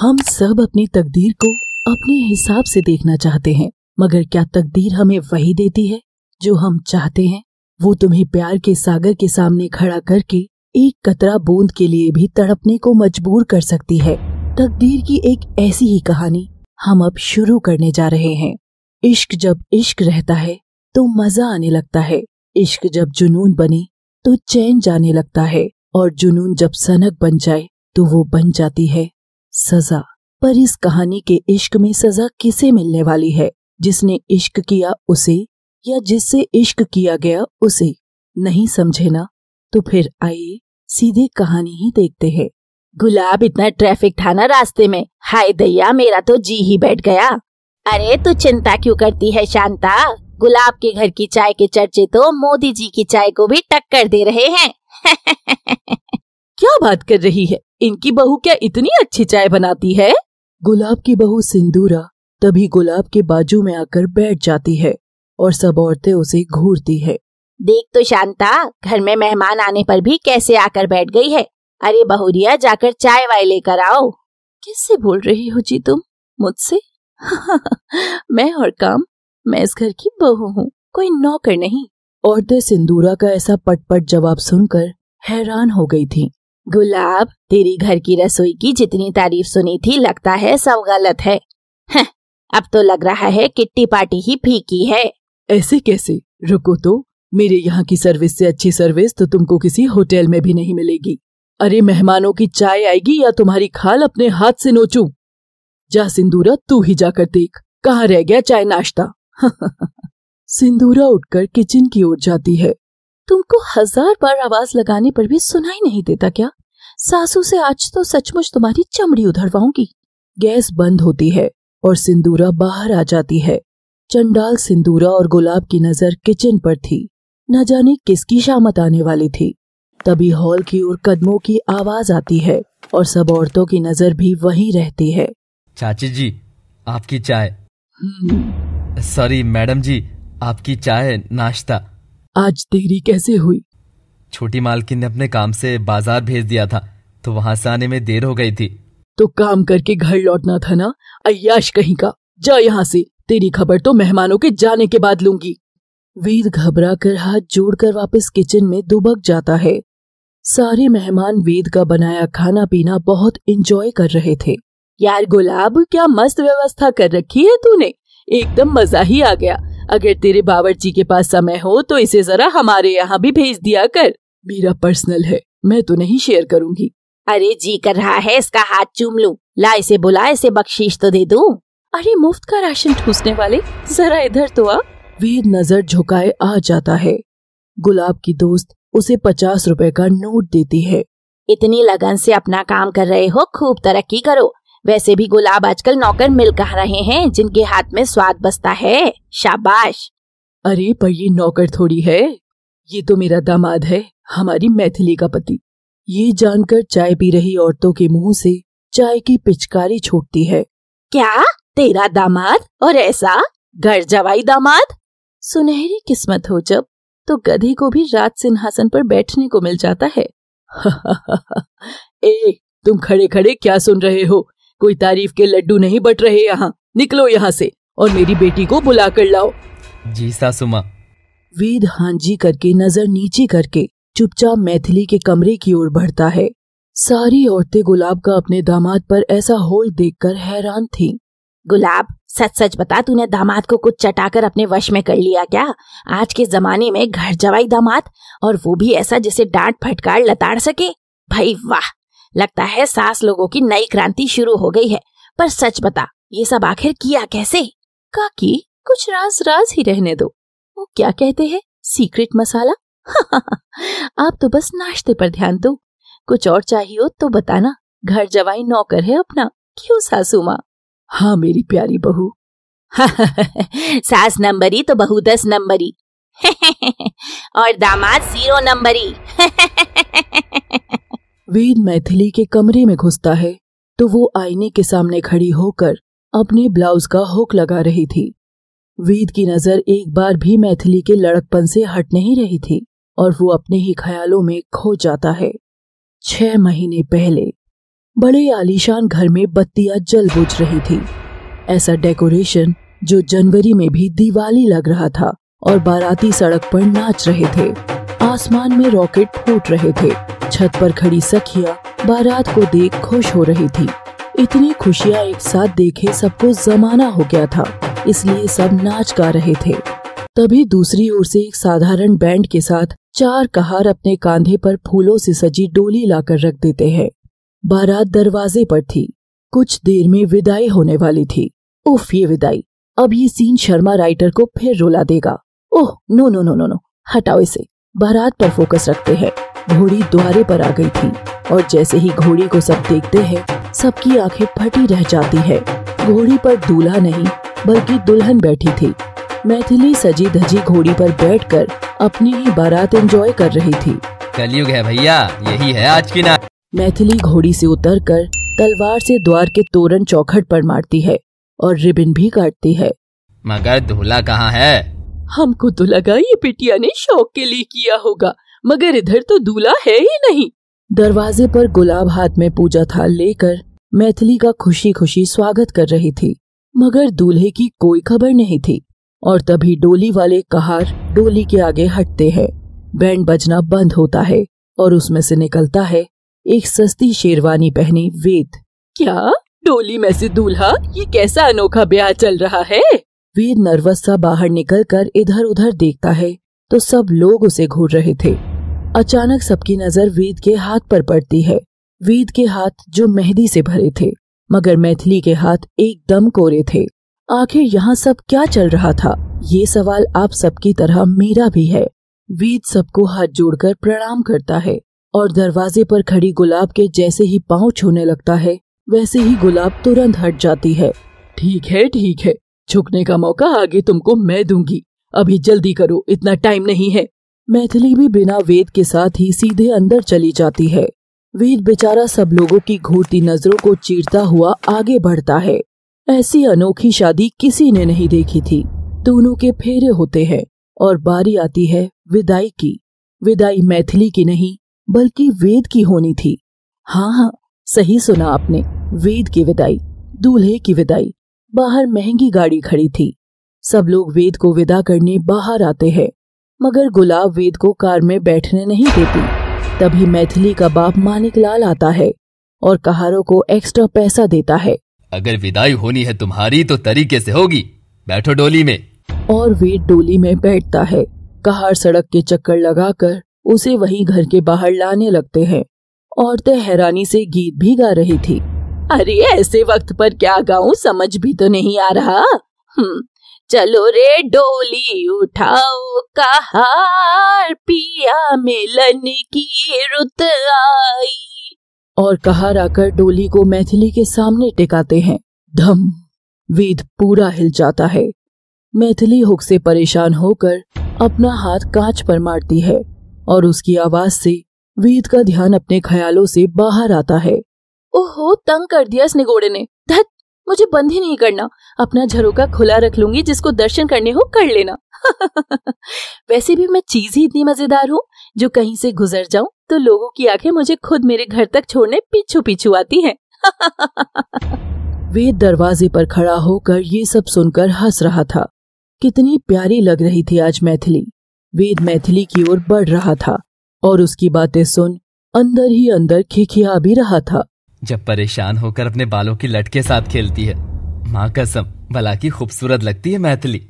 हम सब अपनी तकदीर को अपने हिसाब से देखना चाहते हैं मगर क्या तकदीर हमें वही देती है जो हम चाहते हैं वो तुम्हें प्यार के सागर के सामने खड़ा करके एक कतरा बूंद के लिए भी तड़पने को मजबूर कर सकती है तकदीर की एक ऐसी ही कहानी हम अब शुरू करने जा रहे हैं इश्क जब इश्क रहता है तो मजा आने लगता है इश्क जब जुनून बने तो चैन जाने लगता है और जुनून जब सनक बन जाए तो वो बन जाती है सजा पर इस कहानी के इश्क में सजा किसे मिलने वाली है जिसने इश्क किया उसे या जिससे इश्क किया गया उसे नहीं समझे ना तो फिर आइए सीधे कहानी ही देखते हैं गुलाब इतना ट्रैफिक था ना रास्ते में हाय दैया मेरा तो जी ही बैठ गया अरे तू चिंता क्यों करती है शांता गुलाब के घर की चाय के चर्चे तो मोदी जी की चाय को भी टक्कर दे रहे हैं क्या बात कर रही है इनकी बहू क्या इतनी अच्छी चाय बनाती है गुलाब की बहू सिंदूरा तभी गुलाब के बाजू में आकर बैठ जाती है और सब औरतें उसे घूरती है देख तो शांता घर में मेहमान आने पर भी कैसे आकर बैठ गई है अरे बहुरिया जाकर चाय वाय लेकर आओ किससे बोल रही हो जी तुम मुझसे मैं और काम मैं इस घर की बहू हूँ कोई नौकर नहीं औरतें सिंदूरा का ऐसा पटपट जवाब सुनकर हैरान हो गई थी गुलाब तेरी घर की रसोई की जितनी तारीफ सुनी थी लगता है सब गलत है अब तो लग रहा है किट्टी पार्टी ही फीकी है ऐसे कैसे रुको तो मेरे यहाँ की सर्विस से अच्छी सर्विस तो तुमको किसी होटल में भी नहीं मिलेगी अरे मेहमानों की चाय आएगी या तुम्हारी खाल अपने हाथ से नोचू जा सिंदूरा तू ही जाकर देख कहाँ रह गया चाय नाश्ता सिंदूरा उठकर किचन की ओर जाती है तुमको हजार बार आवाज लगाने पर भी सुनाई नहीं देता क्या सासू से आज तो सचमुच तुम्हारी चमड़ी उधरवाऊंगी गैस बंद होती है और सिंदूरा बाहर आ जाती है चंडाल सिंदूरा और गुलाब की नजर किचन पर थी न जाने किसकी शामत आने वाली थी तभी हॉल की ओर कदमों की आवाज आती है और सब औरतों की नजर भी वहीं रहती है चाची जी आपकी चाय हम्म। सॉरी मैडम जी आपकी चाय नाश्ता आज देरी कैसे हुई छोटी मालकिन ने अपने काम से बाजार भेज दिया था तो वहाँ से आने में देर हो गई थी तो काम करके घर लौटना था ना अयाश कहीं का जा यहाँ से तेरी खबर तो मेहमानों के जाने के बाद लूंगी वीर घबरा कर हाथ जोड़कर वापस किचन में दुबक जाता है सारे मेहमान वेद का बनाया खाना पीना बहुत इंजॉय कर रहे थे यार गुलाब क्या मस्त व्यवस्था कर रखी है तूने एकदम मजा ही आ गया अगर तेरे बावर्ची के पास समय हो तो इसे जरा हमारे यहाँ भी भेज दिया कर मेरा पर्सनल है मैं तो नहीं शेयर करूँगी अरे जी कर रहा है इसका हाथ चूम लू ला इसे बुला इसे बख्शीश तो दे दू अरे मुफ्त का राशन ठूसने वाले जरा इधर तो आ वेद नजर झुकाए आ जाता है गुलाब की दोस्त उसे पचास रुपए का नोट देती है इतनी लगन से अपना काम कर रहे हो खूब तरक्की करो वैसे भी गुलाब आजकल नौकर मिल कह रहे हैं जिनके हाथ में स्वाद बसता है शाबाश अरे पर ये नौकर थोड़ी है ये तो मेरा दामाद है हमारी मैथिली का पति ये जानकर चाय पी रही औरतों के मुंह से चाय की पिचकारी छूटती है क्या तेरा दामाद और ऐसा घर जवाई दामाद सुनहरी किस्मत हो जब तो गधे को भी रात सिंहासन पर बैठने को मिल जाता है ए तुम खड़े खड़े क्या सुन रहे हो कोई तारीफ के लड्डू नहीं बट रहे यहाँ निकलो यहाँ से और मेरी बेटी को बुला कर लाओ जी सासुमा वेद हांजी करके नजर नीचे करके चुपचाप मैथिली के कमरे की ओर बढ़ता है सारी औरतें गुलाब का अपने दामाद पर ऐसा देख देखकर हैरान थी गुलाब सच सच बता तूने दामाद को कुछ चटाकर अपने वश में कर लिया क्या आज के जमाने में घर जवाई दामाद और वो भी ऐसा जिसे डांट फटकार लताड़ सके भाई वाह लगता है सास लोगों की नई क्रांति शुरू हो गई है पर सच बता ये सब आखिर किया कैसे काकी कुछ राज राज ही रहने दो वो क्या कहते हैं सीक्रेट मसाला आप तो बस नाश्ते पर ध्यान दो कुछ और चाहिए हो तो बताना घर जवाई नौकर है अपना क्यों सासू माँ हाँ मेरी प्यारी बहू सास नंबरी तो बहू दस नंबरी और दामाद जीरो नंबरी वेद मैथिली के कमरे में घुसता है तो वो आईने के सामने खड़ी होकर अपने ब्लाउज का हुक लगा रही थी वेद की नजर एक बार भी मैथिली के लड़कपन से हट नहीं रही थी और वो अपने ही ख्यालों में खो जाता है छह महीने पहले बड़े आलीशान घर में बत्तियां जल बुझ रही थी ऐसा डेकोरेशन जो जनवरी में भी दिवाली लग रहा था और बाराती सड़क पर नाच रहे थे आसमान में रॉकेट फूट रहे थे छत पर खड़ी सखिया बारात को देख खुश हो रही थी इतनी खुशियाँ एक साथ देखे सबको जमाना हो गया था इसलिए सब नाच गा रहे थे तभी दूसरी ओर से एक साधारण बैंड के साथ चार कहार अपने कांधे पर फूलों से सजी डोली लाकर रख देते हैं बारात दरवाजे पर थी कुछ देर में विदाई होने वाली थी उफ ये विदाई अब ये सीन शर्मा राइटर को फिर रोला देगा oh no no no no no हटाओ इसे बारात पर फोकस रखते हैं घोड़ी द्वारे पर आ गई थी और जैसे ही घोड़ी को सब देखते हैं सबकी आंखें फटी रह जाती है घोड़ी पर दूल्हा नहीं बल्कि दुल्हन बैठी थी मैथिली सजी धजी घोड़ी पर बैठकर अपनी ही बारात एंजॉय कर रही थी कलयुग है भैया यही है आज की ना मैथिली घोड़ी से उतरकर तलवार से द्वार के तोरण चौखट पर मारती है और रिबन भी काटती है मगर दूल्हा कहाँ है हमको तो लगा ये पिटिया ने शौक के लिए किया होगा मगर इधर तो दूल्हा है ही नहीं दरवाजे पर गुलाब हाथ में पूजा थाल लेकर मैथिली का खुशी खुशी स्वागत कर रही थी मगर दूल्हे की कोई खबर नहीं थी और तभी डोली वाले कहार डोली के आगे हटते हैं बैंड बजना बंद होता है और उसमें से निकलता है एक सस्ती शेरवानी पहनी वेद क्या डोली में से दूल्हा ये कैसा अनोखा ब्याह चल रहा है वेद नर्वस सा बाहर निकलकर इधर उधर देखता है तो सब लोग उसे घूर रहे थे अचानक सबकी नजर वेद के हाथ पर पड़ती है वेद के हाथ जो मेहंदी से भरे थे मगर मैथिली के हाथ एकदम कोरे थे आखिर यहाँ सब क्या चल रहा था ये सवाल आप सबकी तरह मेरा भी है वेद सबको हाथ जोड़कर प्रणाम करता है और दरवाजे पर खड़ी गुलाब के जैसे ही पाँव छूने लगता है वैसे ही गुलाब तुरंत हट जाती है ठीक है ठीक है झुकने का मौका आगे तुमको मैं दूंगी अभी जल्दी करो इतना टाइम नहीं है मैथिली भी बिना वेद के साथ ही सीधे अंदर चली जाती है वेद बेचारा सब लोगों की घूरती नजरों को चीरता हुआ आगे बढ़ता है ऐसी अनोखी शादी किसी ने नहीं देखी थी दोनों के फेरे होते हैं और बारी आती है विदाई की विदाई मैथिली की नहीं बल्कि वेद की होनी थी हाँ हाँ सही सुना आपने वेद की विदाई दूल्हे की विदाई बाहर महंगी गाड़ी खड़ी थी सब लोग वेद को विदा करने बाहर आते हैं मगर गुलाब वेद को कार में बैठने नहीं देती तभी मैथिली का बाप मानिक लाल आता है और कहारों को एक्स्ट्रा पैसा देता है अगर विदाई होनी है तुम्हारी तो तरीके से होगी बैठो डोली में और वेद डोली में बैठता है कहार सड़क के चक्कर लगाकर उसे वही घर के बाहर लाने लगते हैं औरतें हैरानी से गीत भी गा रही थी अरे ऐसे वक्त पर क्या गाऊं समझ भी तो नहीं आ रहा हम्म, चलो रे डोली उठाओ कहार पिया मिलन की रुत आई और कहार आकर डोली को मैथिली के सामने टिकाते हैं धम वेद पूरा हिल जाता है मैथिली हुक से परेशान होकर अपना हाथ कांच पर मारती है और उसकी आवाज से वेद का ध्यान अपने ख्यालों से बाहर आता है ओहो तंग कर दिया इस निगोड़े ने धत मुझे बंद ही नहीं करना अपना झरोका खुला रख लूंगी जिसको दर्शन करने हो कर लेना वैसे भी मैं चीज ही इतनी मजेदार हूँ जो कहीं से गुजर जाऊं तो लोगों की आंखें मुझे खुद मेरे घर तक छोड़ने पीछू पीछू आती हैं। वेद दरवाजे पर खड़ा होकर ये सब सुनकर हंस रहा था कितनी प्यारी लग रही थी आज मैथिली वेद मैथिली की ओर बढ़ रहा था और उसकी बातें सुन अंदर ही अंदर खिखिया भी रहा था जब परेशान होकर अपने बालों की लट के साथ खेलती है माँ कसम भला की खूबसूरत लगती है मैथिली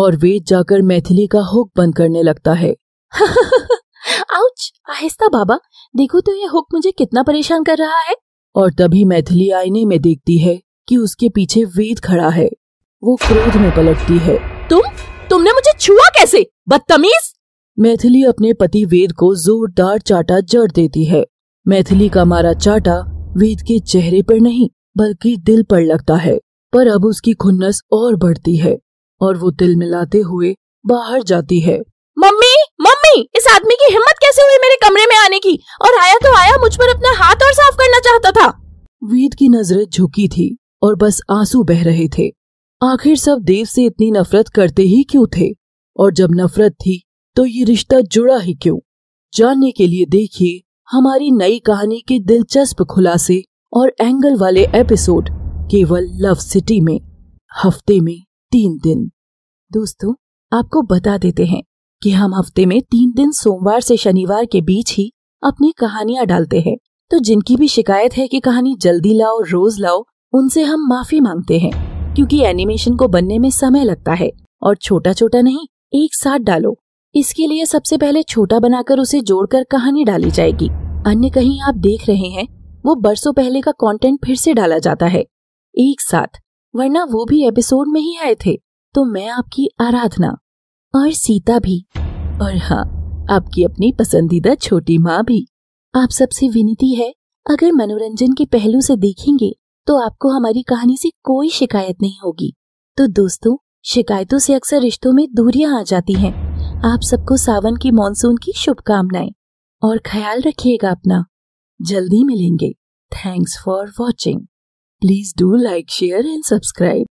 और वेद जाकर मैथिली का हुक बंद करने लगता है आउच आहिस्ता बाबा देखो तो ये हुक मुझे कितना परेशान कर रहा है और तभी मैथिली आईने में देखती है कि उसके पीछे वेद खड़ा है वो क्रोध में पलटती है तुम तुमने मुझे छुआ कैसे बदतमीज मैथिली अपने पति वेद को जोरदार चाटा जड़ देती है मैथिली का मारा चाटा वेद के चेहरे पर नहीं बल्कि दिल पर लगता है पर अब उसकी खुन्नस और बढ़ती है और वो दिल मिलाते हुए बाहर जाती है मम्मी मम्मी इस आदमी की हिम्मत कैसे हुई मेरे कमरे में आने की और आया तो आया मुझ पर अपना हाथ और साफ करना चाहता था वेद की नजरें झुकी थी और बस आंसू बह रहे थे आखिर सब देव से इतनी नफरत करते ही क्यों थे और जब नफरत थी तो ये रिश्ता जुड़ा ही क्यों जानने के लिए देखिए हमारी नई कहानी के दिलचस्प खुलासे और एंगल वाले एपिसोड केवल लव सिटी में हफ्ते में तीन दिन दोस्तों आपको बता देते हैं कि हम हफ्ते में तीन दिन सोमवार से शनिवार के बीच ही अपनी कहानियां डालते हैं तो जिनकी भी शिकायत है कि कहानी जल्दी लाओ रोज लाओ उनसे हम माफी मांगते हैं क्योंकि एनिमेशन को बनने में समय लगता है और छोटा छोटा नहीं एक साथ डालो इसके लिए सबसे पहले छोटा बनाकर उसे जोड़कर कहानी डाली जाएगी अन्य कहीं आप देख रहे हैं वो बरसों पहले का कंटेंट फिर से डाला जाता है एक साथ वरना वो भी एपिसोड में ही आए थे तो मैं आपकी आराधना और सीता भी और हाँ आपकी अपनी पसंदीदा छोटी माँ भी आप सबसे विनती है अगर मनोरंजन के पहलू से देखेंगे तो आपको हमारी कहानी से कोई शिकायत नहीं होगी तो दोस्तों शिकायतों से अक्सर रिश्तों में दूरियां आ जाती हैं आप सबको सावन की मॉनसून की शुभकामनाएं और ख्याल रखिएगा अपना जल्दी मिलेंगे thanks for watching please do like share and subscribe